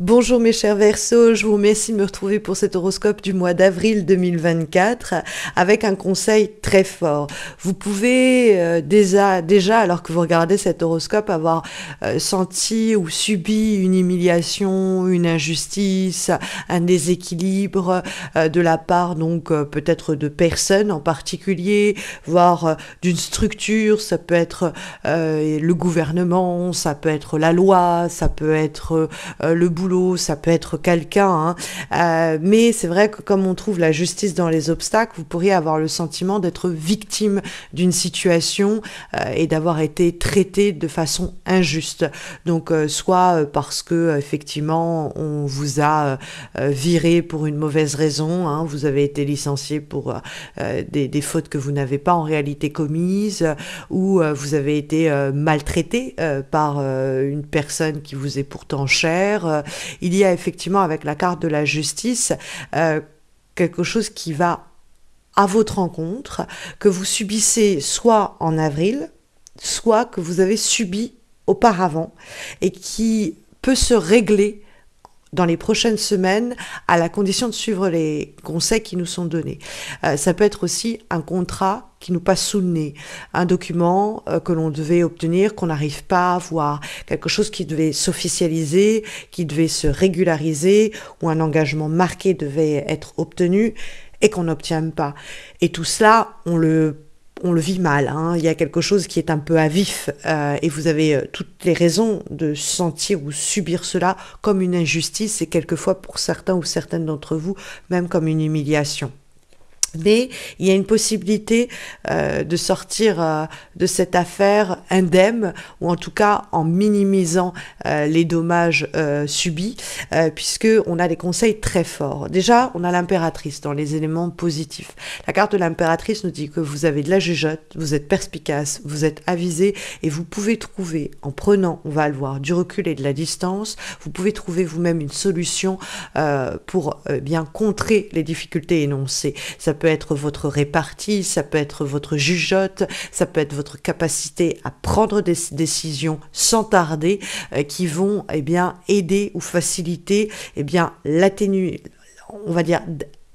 Bonjour mes chers Verseaux, je vous remercie de me retrouver pour cet horoscope du mois d'avril 2024 avec un conseil très fort. Vous pouvez euh, déjà, alors que vous regardez cet horoscope, avoir euh, senti ou subi une humiliation, une injustice, un déséquilibre euh, de la part donc peut-être de personnes en particulier, voire d'une structure, ça peut être le gouvernement, ça peut être la loi, ça peut être le boulot ça peut être quelqu'un, hein. euh, mais c'est vrai que comme on trouve la justice dans les obstacles, vous pourriez avoir le sentiment d'être victime d'une situation euh, et d'avoir été traité de façon injuste. Donc euh, soit parce que effectivement on vous a viré pour une mauvaise raison, hein, vous avez été licencié pour des, des, fautes que vous n'avez pas en réalité commises, ou vous avez été maltraité par une personne qui vous est pourtant chère, il y a effectivement avec la carte de la justice euh, quelque chose qui va à votre rencontre, que vous subissez soit en avril, soit que vous avez subi auparavant et qui peut se régler dans les prochaines semaines à la condition de suivre les conseils qui nous sont donnés. Euh, ça peut être aussi un contrat qui nous passe sous le nez, un document euh, que l'on devait obtenir, qu'on n'arrive pas à voir, quelque chose qui devait s'officialiser, qui devait se régulariser, ou un engagement marqué devait être obtenu et qu'on n'obtient pas. Et tout cela, on le vit mal. Hein. Il y a quelque chose qui est un peu à vif euh, et vous avez euh, toutes les raisons de sentir ou subir cela comme une injustice et quelquefois pour certains ou certaines d'entre vous même comme une humiliation. Mais il y a une possibilité euh, de sortir euh, de cette affaire indemne, ou en tout cas en minimisant euh, les dommages subis, puisque on a des conseils très forts. Déjà, on a l'impératrice dans les éléments positifs. La carte de l'impératrice nous dit que vous avez de la jugeote, vous êtes perspicace, vous êtes avisé, et vous pouvez trouver, en prenant, on va le voir, du recul et de la distance, vous pouvez trouver vous-même une solution pour bien contrer les difficultés énoncées. Ça peut être votre répartie, ça peut être votre jugeote, ça peut être votre capacité à prendre des décisions sans tarder euh, qui vont et eh bien, aider ou faciliter et eh bien, l'atténuer, on va dire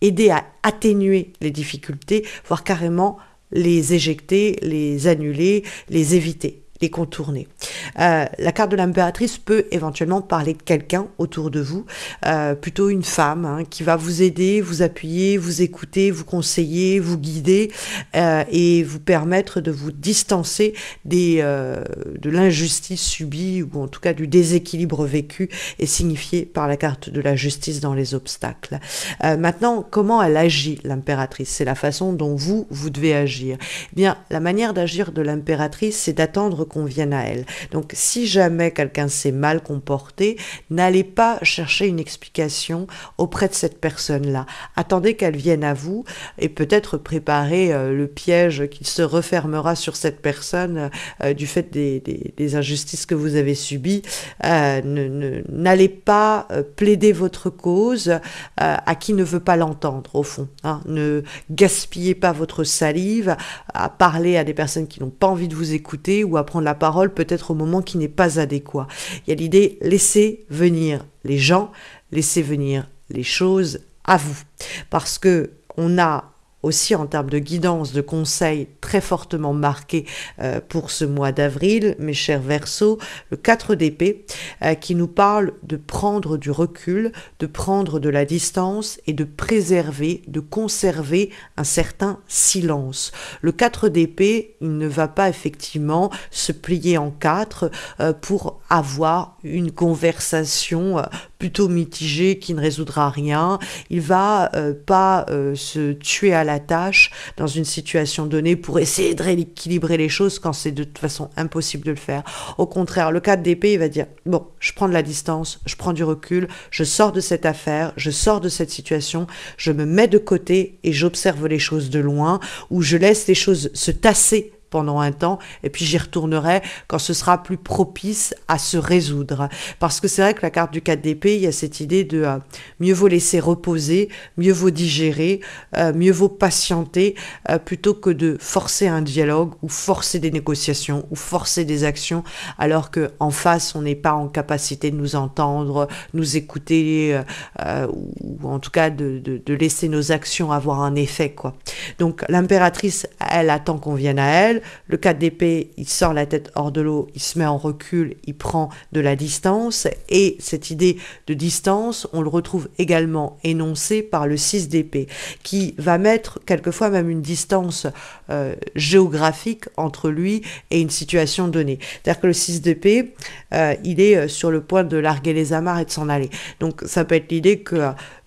aider à atténuer les difficultés, voire carrément les éjecter, les annuler, les éviter contourner. Euh, la carte de l'impératrice peut éventuellement parler de quelqu'un autour de vous, euh, plutôt une femme hein, qui va vous aider, vous appuyer, vous écouter, vous conseiller, vous guider euh, et vous permettre de vous distancer des, de l'injustice subie ou en tout cas du déséquilibre vécu et signifié par la carte de la justice dans les obstacles. maintenant, comment elle agit l'impératrice C'est la façon dont vous, vous devez agir. Eh bien, la manière d'agir de l'impératrice, c'est d'attendre conviennent à elle. Donc si jamais quelqu'un s'est mal comporté, n'allez pas chercher une explication auprès de cette personne-là. Attendez qu'elle vienne à vous et peut-être préparer euh, le piège qui se refermera sur cette personne euh, du fait des, injustices que vous avez subies. Euh, n'allez pas plaider votre cause à qui ne veut pas l'entendre, au fond. Hein. Ne gaspillez pas votre salive à parler à des personnes qui n'ont pas envie de vous écouter ou à prendre la parole peut-être au moment qui n'est pas adéquat. Il y a l'idée laissez venir les gens, laissez venir les choses à vous. Parce que on a aussi en termes de guidance, de conseils très fortement marqués euh, pour ce mois d'avril, mes chers Verseaux, le 4 d'épée, euh, qui nous parle de prendre du recul, de prendre de la distance et de préserver, de conserver un certain silence. Le 4 d'épée, il ne va pas effectivement se plier en quatre euh, pour avoir une conversation plutôt mitigé, qui ne résoudra rien. Il va euh, pas euh, se tuer à la tâche dans une situation donnée pour essayer de rééquilibrer les choses quand c'est de toute façon impossible de le faire. Au contraire, le cadre d'épée, il va dire bon, je prends de la distance, je prends du recul, je sors de cette affaire, je sors de cette situation, je me mets de côté et j'observe les choses de loin, ou je laisse les choses se tasser pendant un temps, et puis j'y retournerai quand ce sera plus propice à se résoudre. Parce que c'est vrai que la carte du 4 d'épée, il y a cette idée de euh, mieux vous laisser reposer, mieux vous digérer, euh, mieux vous patienter, euh, plutôt que de forcer un dialogue ou forcer des négociations ou forcer des actions, alors que en face, on n'est pas en capacité de nous entendre, nous écouter, ou en tout cas de, de laisser nos actions avoir un effet. Quoi. Donc l'impératrice, elle attend qu'on vienne à elle. Le 4 d'épée, il sort la tête hors de l'eau, il se met en recul, il prend de la distance. Et cette idée de distance, on le retrouve également énoncé par le 6 d'épée, qui va mettre quelquefois même une distance euh, géographique entre lui et une situation donnée. C'est-à-dire que le 6 d'épée, euh, il est euh, sur le point de larguer les amarres et de s'en aller. Donc ça peut être l'idée que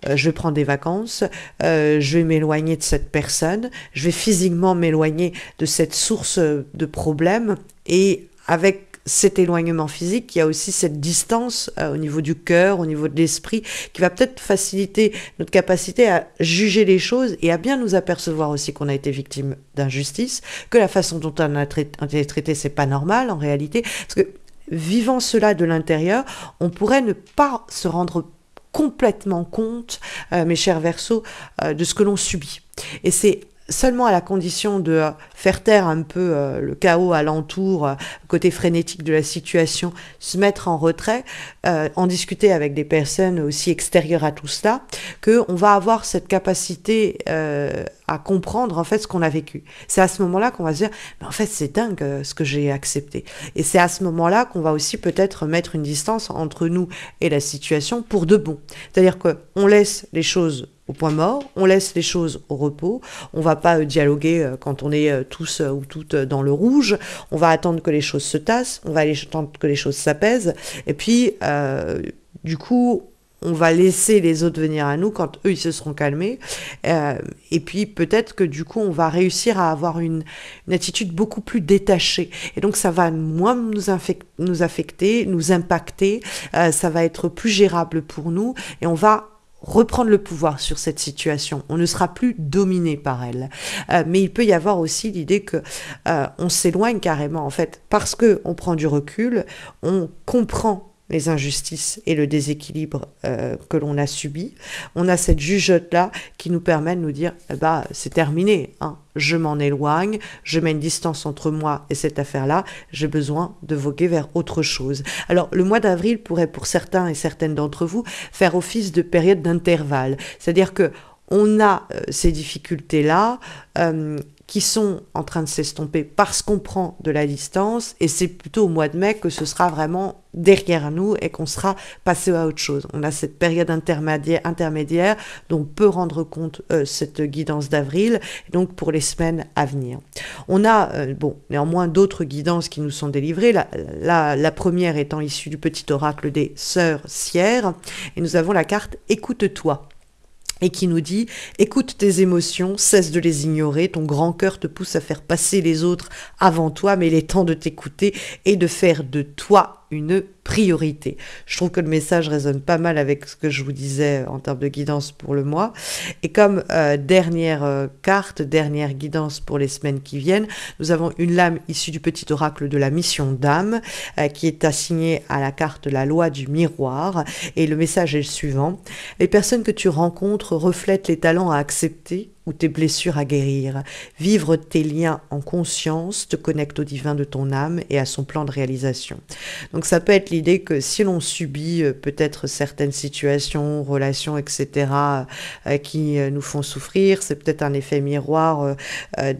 je je prends des vacances, je vais m'éloigner de cette personne, je vais physiquement m'éloigner de cette source de problèmes. Et avec cet éloignement physique, il y a aussi cette distance euh, au niveau du cœur, au niveau de l'esprit, qui va peut-être faciliter notre capacité à juger les choses et à bien nous apercevoir aussi qu'on a été victime d'injustice, que la façon dont on a, été traité, c'est pas normal en réalité, parce que vivant cela de l'intérieur, on pourrait ne pas se rendre complètement compte, euh, mes chers versos, euh, de ce que l'on subit. Et c'est seulement à la condition de faire taire un peu euh, le chaos alentour, le euh, côté frénétique de la situation, se mettre en retrait, euh, en discuter avec des personnes aussi extérieures à tout cela, qu'on va avoir cette capacité à comprendre en fait ce qu'on a vécu. C'est à ce moment-là qu'on va se dire, mais en fait c'est dingue ce que j'ai accepté. Et c'est à ce moment-là qu'on va aussi peut-être mettre une distance entre nous et la situation pour de bon. C'est-à-dire qu'on laisse les choses au point mort, on laisse les choses au repos, on va pas euh, dialoguer euh, quand on est euh, tous ou toutes dans le rouge, on va attendre que les choses se tassent, on va attendre que les choses s'apaisent, et puis du coup on va laisser les autres venir à nous quand eux ils se seront calmés, et puis peut-être que du coup on va réussir à avoir une, attitude beaucoup plus détachée, et donc ça va moins nous, affecter, nous impacter, ça va être plus gérable pour nous, et on va reprendre le pouvoir sur cette situation. On ne sera plus dominé par elle. Euh, mais il peut y avoir aussi l'idée que euh, on s'éloigne carrément en fait parce que on prend du recul, on comprend les injustices et le déséquilibre euh, que l'on a subi, on a cette jugeote-là qui nous permet de nous dire bah, c'est terminé, hein. je m'en éloigne, je mets une distance entre moi et cette affaire-là, j'ai besoin de voguer vers autre chose. Alors, le mois d'avril pourrait, pour certains et certaines d'entre vous, faire office de période d'intervalle. C'est-à-dire que on a euh, ces difficultés-là, euh, qui sont en train de s'estomper parce qu'on prend de la distance et c'est plutôt au mois de mai que ce sera vraiment derrière nous et qu'on sera passé à autre chose. On a cette période intermédiaire, intermédiaire dont peut rendre compte euh, cette guidance d'avril, donc pour les semaines à venir. On a, euh, bon, néanmoins d'autres guidances qui nous sont délivrées, la, première étant issue du petit oracle des sœurs sières. et nous avons la carte Écoute-toi et qui nous dit écoute tes émotions, cesse de les ignorer, ton grand cœur te pousse à faire passer les autres avant toi, mais il est temps de t'écouter et de faire de toi une priorité. Je trouve que le message résonne pas mal avec ce que je vous disais en termes de guidance pour le mois. Et comme euh, dernière euh, carte, dernière guidance pour les semaines qui viennent, nous avons une lame issue du petit oracle de la mission d'âme euh, qui est assignée à la carte la loi du miroir. Et le message est le suivant. Les personnes que tu rencontres reflètent les talents à accepter ou tes blessures à guérir. Vivre tes liens en conscience te connecte au divin de ton âme et à son plan de réalisation. Donc ça peut être l'idée que si l'on subit euh, peut-être certaines situations, relations, etc., euh, qui euh, nous font souffrir, c'est peut-être un effet miroir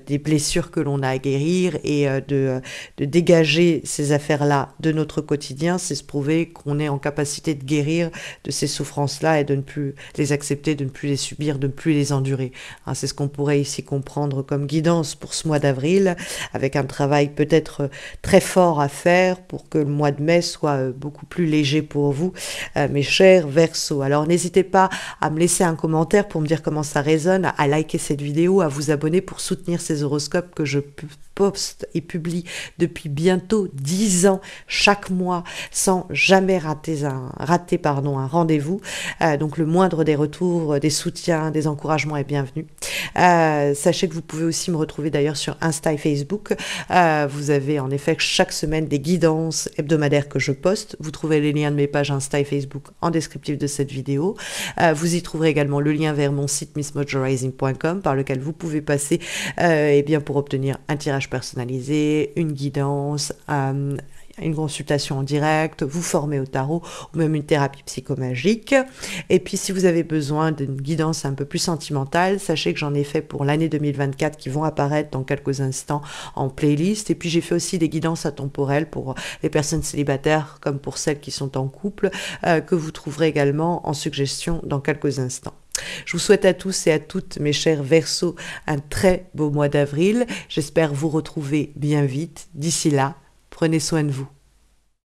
des blessures que l'on a à guérir et de, dégager ces affaires-là de notre quotidien, c'est se prouver qu'on est en capacité de guérir de ces souffrances-là et de ne plus les accepter, de ne plus les subir, de ne plus les endurer. Hein, c'est ce qu'on pourrait ici comprendre comme guidance pour ce mois d'avril, avec un travail peut-être euh, très fort à faire pour que le mois de mai soit euh, beaucoup plus léger pour vous, euh, mes chers Verseaux. Alors n'hésitez pas à me laisser un commentaire pour me dire comment ça résonne, à liker cette vidéo, à vous abonner pour soutenir ces horoscopes que je poste et publie depuis bientôt 10 ans chaque mois sans jamais rater un, rater, un rendez-vous. Euh, donc le moindre des retours, des soutiens, des encouragements est bienvenu. Euh, sachez que vous pouvez aussi me retrouver d'ailleurs sur Insta et Facebook. Euh, vous avez en effet chaque semaine des guidances hebdomadaires que je poste. Vous trouvez les liens de mes pages Insta et Facebook en descriptif de cette vidéo. vous y trouverez également le lien vers mon site missmotorizing.com par lequel vous pouvez passer et eh bien pour obtenir un tirage personnalisé, une guidance, euh, une consultation en direct, vous former au tarot ou même une thérapie psychomagique. Et puis si vous avez besoin d'une guidance un peu plus sentimentale, sachez que j'en ai fait pour l'année 2024 qui vont apparaître dans quelques instants en playlist. Et puis j'ai fait aussi des guidances atemporelles pour les personnes célibataires comme pour celles qui sont en couple, euh, que vous trouverez également en suggestion dans quelques instants. Je vous souhaite à tous et à toutes, mes chers Verseaux, un très beau mois d'avril. J'espère vous retrouver bien vite. D'ici là, prenez soin de vous.